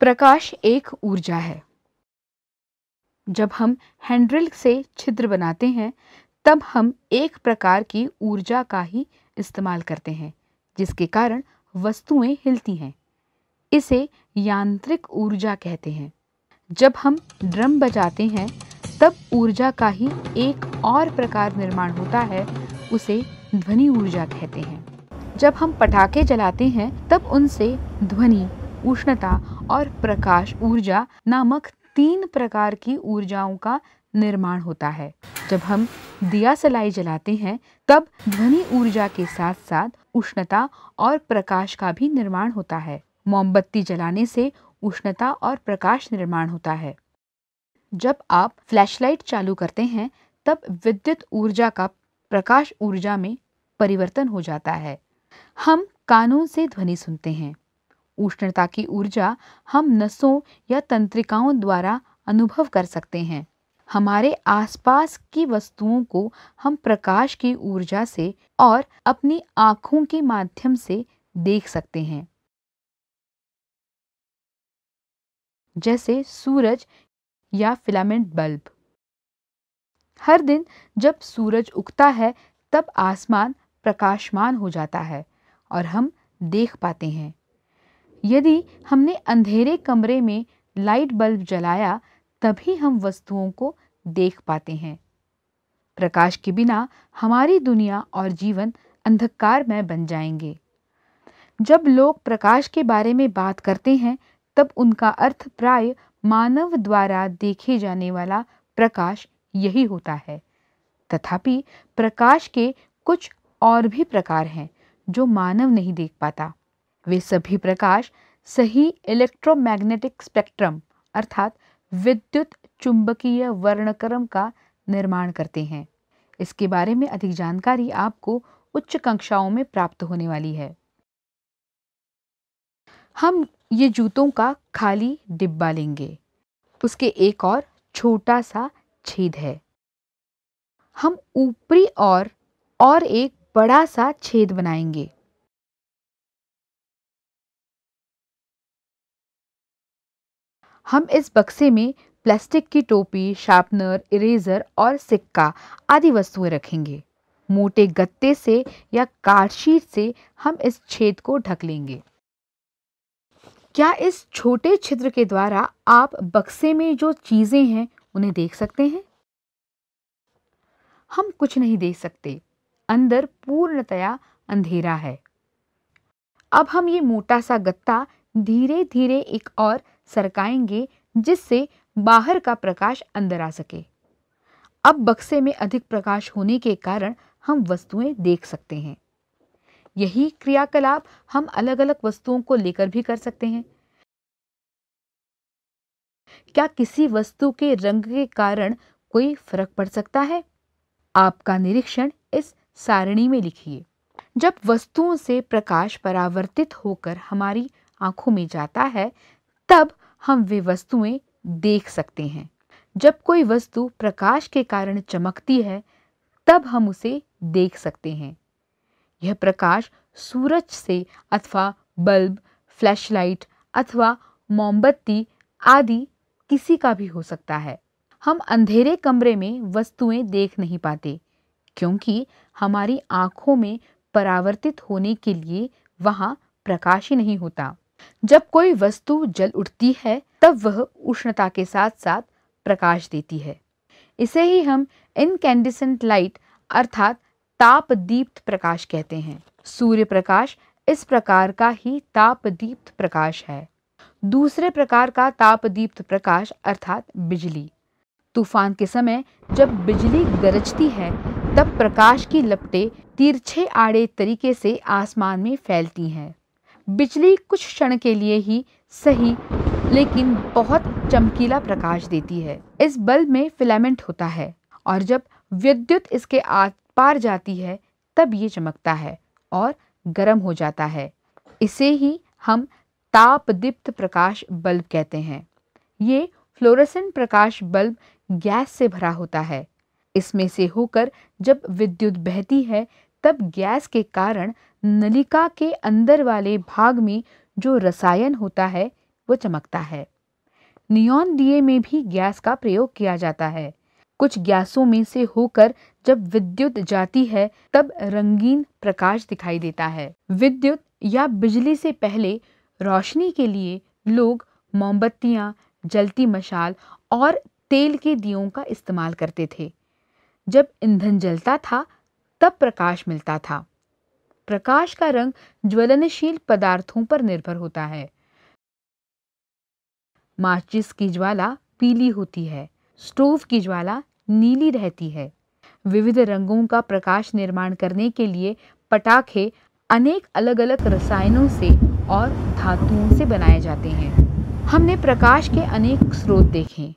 प्रकाश एक ऊर्जा है जब हम हैंड्रिल से छिद्र बनाते हैं तब हम एक प्रकार की ऊर्जा का ही इस्तेमाल करते हैं जिसके कारण वस्तुएं हिलती हैं इसे यांत्रिक ऊर्जा कहते हैं जब हम ड्रम बजाते हैं तब ऊर्जा का ही एक और प्रकार निर्माण होता है उसे ध्वनि ऊर्जा कहते हैं जब हम पटाखे जलाते हैं तब उनसे ध्वनि उष्णता और प्रकाश ऊर्जा नामक तीन प्रकार की ऊर्जाओं का निर्माण होता है जब हम दिया सलाई जलाते हैं तब ध्वनि ऊर्जा के साथ साथ उष्णता और प्रकाश का भी निर्माण होता है मोमबत्ती जलाने से उष्णता और प्रकाश निर्माण होता है जब आप फ्लैशलाइट चालू करते हैं तब विद्युत ऊर्जा का प्रकाश ऊर्जा में परिवर्तन हो जाता है हम कानून से ध्वनि सुनते हैं उष्णता की ऊर्जा हम नसों या तंत्रिकाओं द्वारा अनुभव कर सकते हैं हमारे आसपास की वस्तुओं को हम प्रकाश की ऊर्जा से और अपनी आँखों के माध्यम से देख सकते हैं जैसे सूरज या फिलामेंट बल्ब हर दिन जब सूरज उगता है तब आसमान प्रकाशमान हो जाता है और हम देख पाते हैं यदि हमने अंधेरे कमरे में लाइट बल्ब जलाया तभी हम वस्तुओं को देख पाते हैं प्रकाश के बिना हमारी दुनिया और जीवन अंधकारमय बन जाएंगे जब लोग प्रकाश के बारे में बात करते हैं तब उनका अर्थ प्राय मानव द्वारा देखे जाने वाला प्रकाश यही होता है तथापि प्रकाश के कुछ और भी प्रकार हैं जो मानव नहीं देख पाता वे सभी प्रकाश सही इलेक्ट्रोमैग्नेटिक स्पेक्ट्रम अर्थात विद्युत चुंबकीय वर्णक्रम का निर्माण करते हैं इसके बारे में अधिक जानकारी आपको उच्च कक्षाओं में प्राप्त होने वाली है हम ये जूतों का खाली डिब्बा लेंगे उसके एक और छोटा सा छेद है हम ऊपरी और और एक बड़ा सा छेद बनाएंगे हम इस बक्से में प्लास्टिक की टोपी शार्पनर इरेजर और सिक्का आदि वस्तुएं रखेंगे मोटे गत्ते से या कार्डशीट से हम इस छेद को ढक लेंगे क्या इस छोटे छिद्र के द्वारा आप बक्से में जो चीज़ें हैं उन्हें देख सकते हैं हम कुछ नहीं देख सकते अंदर पूर्णतया अंधेरा है अब हम ये मोटा सा गत्ता धीरे धीरे एक और सरकाएंगे जिससे बाहर का प्रकाश अंदर आ सके अब बक्से में अधिक प्रकाश होने के कारण हम वस्तुएं देख सकते हैं यही क्रियाकलाप हम अलग अलग वस्तुओं को लेकर भी कर सकते हैं क्या किसी वस्तु के रंग के कारण कोई फर्क पड़ सकता है आपका निरीक्षण इस सारणी में लिखिए जब वस्तुओं से प्रकाश परावर्तित होकर हमारी आँखों में जाता है तब हम वे वस्तुएं देख सकते हैं जब कोई वस्तु प्रकाश के कारण चमकती है तब हम उसे देख सकते हैं यह प्रकाश सूरज से अथवा बल्ब फ्लैशलाइट अथवा मोमबत्ती आदि किसी का भी हो सकता है हम अंधेरे कमरे में वस्तुएं देख नहीं पाते क्योंकि हमारी आँखों में परावर्तित होने के लिए वहाँ प्रकाश ही नहीं होता जब कोई वस्तु जल उठती है तब वह उष्णता के साथ साथ प्रकाश देती है इसे ही हम इनकैंडिसेंट लाइट अर्थात तापदीप्त प्रकाश कहते हैं सूर्य प्रकाश इस प्रकार का ही तापदीप्त प्रकाश है दूसरे प्रकार का तापदीप्त प्रकाश अर्थात बिजली तूफान के समय जब बिजली गरजती है तब प्रकाश की लपटें तिरछे आड़े तरीके से आसमान में फैलती हैं बिजली कुछ क्षण के लिए ही सही लेकिन बहुत चमकीला प्रकाश देती है इस बल्ब में फिलामेंट होता है और जब विद्युत इसके आर पार जाती है तब ये चमकता है और गर्म हो जाता है इसे ही हम तापदीप्त प्रकाश बल्ब कहते हैं ये फ्लोरेसेंट प्रकाश बल्ब गैस से भरा होता है इसमें से होकर जब विद्युत बहती है तब गैस के कारण नलिका के अंदर वाले भाग में जो रसायन होता है वो चमकता है नियॉन दिए में भी गैस का प्रयोग किया जाता है कुछ गैसों में से होकर जब विद्युत जाती है तब रंगीन प्रकाश दिखाई देता है विद्युत या बिजली से पहले रोशनी के लिए लोग मोमबत्तियाँ जलती मशाल और तेल के दियों का इस्तेमाल करते थे जब ईंधन जलता था तब प्रकाश मिलता था प्रकाश का रंग ज्वलनशील पदार्थों पर निर्भर होता है माचिस की ज्वाला पीली होती है स्टोव की ज्वाला नीली रहती है विविध रंगों का प्रकाश निर्माण करने के लिए पटाखे अनेक अलग अलग रसायनों से और धातुओं से बनाए जाते हैं हमने प्रकाश के अनेक स्रोत देखे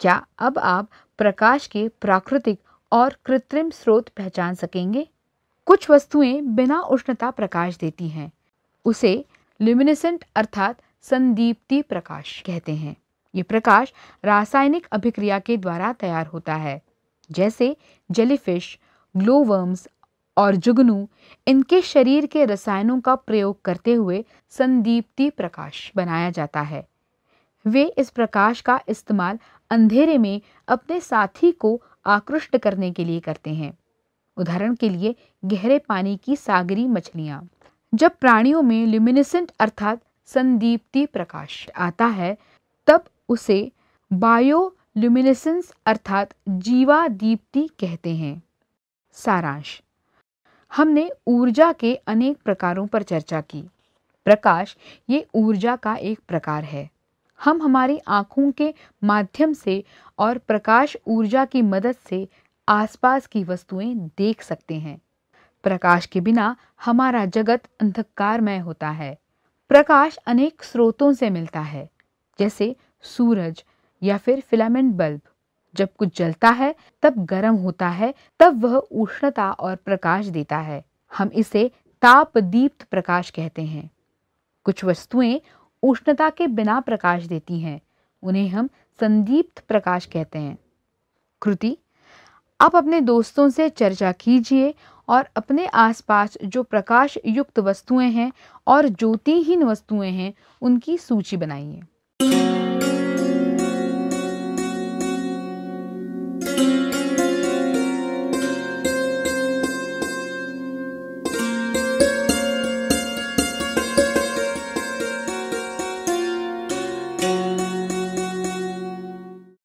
क्या अब आप प्रकाश के प्राकृतिक और कृत्रिम स्रोत पहचान सकेंगे कुछ वस्तुएं बिना उष्णता प्रकाश देती हैं उसे ल्यूमिनेसेंट अर्थात संदीप्ति प्रकाश कहते हैं ये प्रकाश रासायनिक अभिक्रिया के द्वारा तैयार होता है जैसे जेलीफिश ग्लोवर्म्स और जुगनू इनके शरीर के रसायनों का प्रयोग करते हुए संदीप्ति प्रकाश बनाया जाता है वे इस प्रकाश का इस्तेमाल अंधेरे में अपने साथी को आकृष्ट करने के लिए करते हैं उदाहरण के लिए गहरे पानी की सागरी मछलियाँ जब प्राणियों में ल्यूमिनेसेंट अर्थात संदीप्ति प्रकाश आता है तब उसे बायोल्यूमिनेसेंस अर्थात जीवा दीप्ति कहते हैं सारांश हमने ऊर्जा के अनेक प्रकारों पर चर्चा की प्रकाश ये ऊर्जा का एक प्रकार है हम हमारी आँखों के माध्यम से और प्रकाश ऊर्जा की मदद से आसपास की वस्तुएं देख सकते हैं प्रकाश के बिना हमारा जगत अंधकारमय होता है प्रकाश अनेक स्रोतों से मिलता है जैसे सूरज या फिर फिलामेंट बल्ब जब कुछ जलता है तब गर्म होता है तब वह उष्णता और प्रकाश देता है हम इसे ताप दीप्त प्रकाश कहते हैं कुछ वस्तुएं उष्णता के बिना प्रकाश देती हैं उन्हें हम संदीप्त प्रकाश कहते हैं कृति आप अपने दोस्तों से चर्चा कीजिए और अपने आसपास जो प्रकाश युक्त वस्तुएं हैं और ज्योतिहीन वस्तुएं हैं उनकी सूची बनाइए